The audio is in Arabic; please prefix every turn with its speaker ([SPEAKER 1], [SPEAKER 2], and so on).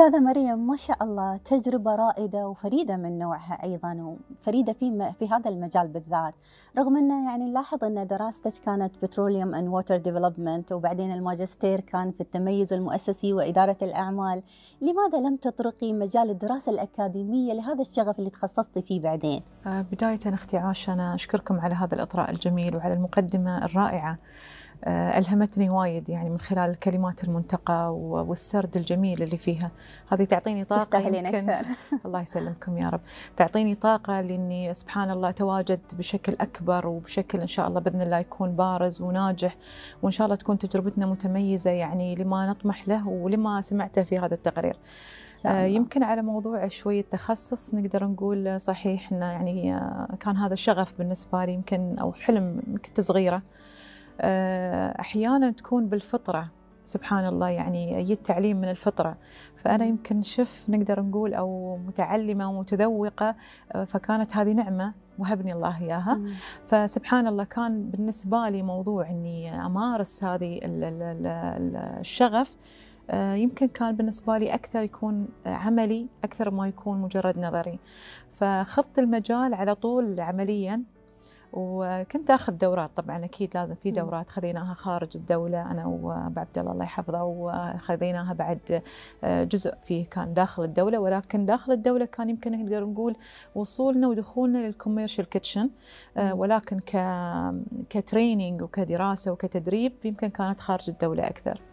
[SPEAKER 1] أستاذة مريم ما شاء الله تجربة رائدة وفريدة من نوعها أيضا وفريدة في, في هذا المجال بالذات رغم أنه يعني نلاحظ أن دراستك كانت بتروليوم أند ووتر ديفلوبمنت وبعدين الماجستير كان في التميز المؤسسي وإدارة الأعمال لماذا لم تطرقي مجال الدراسة الأكاديمية لهذا الشغف اللي تخصصتي
[SPEAKER 2] فيه بعدين؟ آه، بداية أختي عاش أنا أشكركم على هذا الإطراء الجميل وعلى المقدمة الرائعة آه، ألهمتني وايد يعني من خلال الكلمات المنتقى والسرد الجميل اللي فيها هذه تعطيني طاقة تستاهلين أكثر الله يسلمكم يا رب تعطيني طاقة لأني سبحان الله تواجد بشكل أكبر وبشكل إن شاء الله بإذن الله يكون بارز وناجح وإن شاء الله تكون تجربتنا متميزة يعني لما نطمح له ولما سمعته في هذا التقرير آه، يمكن على موضوع شوية تخصص نقدر نقول صحيح انه يعني آه، كان هذا شغف بالنسبة لي يمكن أو حلم كنت صغيرة آه، احيانا تكون بالفطره سبحان الله يعني يجي التعليم من الفطرة فأنا يمكن شف نقدر نقول أو متعلمة ومتذوقة آه، فكانت هذه نعمة وهبني الله إياها فسبحان الله كان بالنسبة لي موضوع أني أمارس هذه الشغف آه، يمكن كان بالنسبة لي أكثر يكون عملي أكثر ما يكون مجرد نظري فخضت المجال على طول عملياً وكنت اخذ دورات طبعا اكيد لازم في دورات خذيناها خارج الدوله انا وابو عبد الله الله يحفظه وخذيناها بعد آه، جزء فيه كان داخل الدوله ولكن داخل الدوله كان يمكن نقدر نقول وصولنا ودخولنا للكوميرشال كيتشن آه، ولكن ك كتريننج وكدراسه وكتدريب يمكن كانت خارج الدوله اكثر.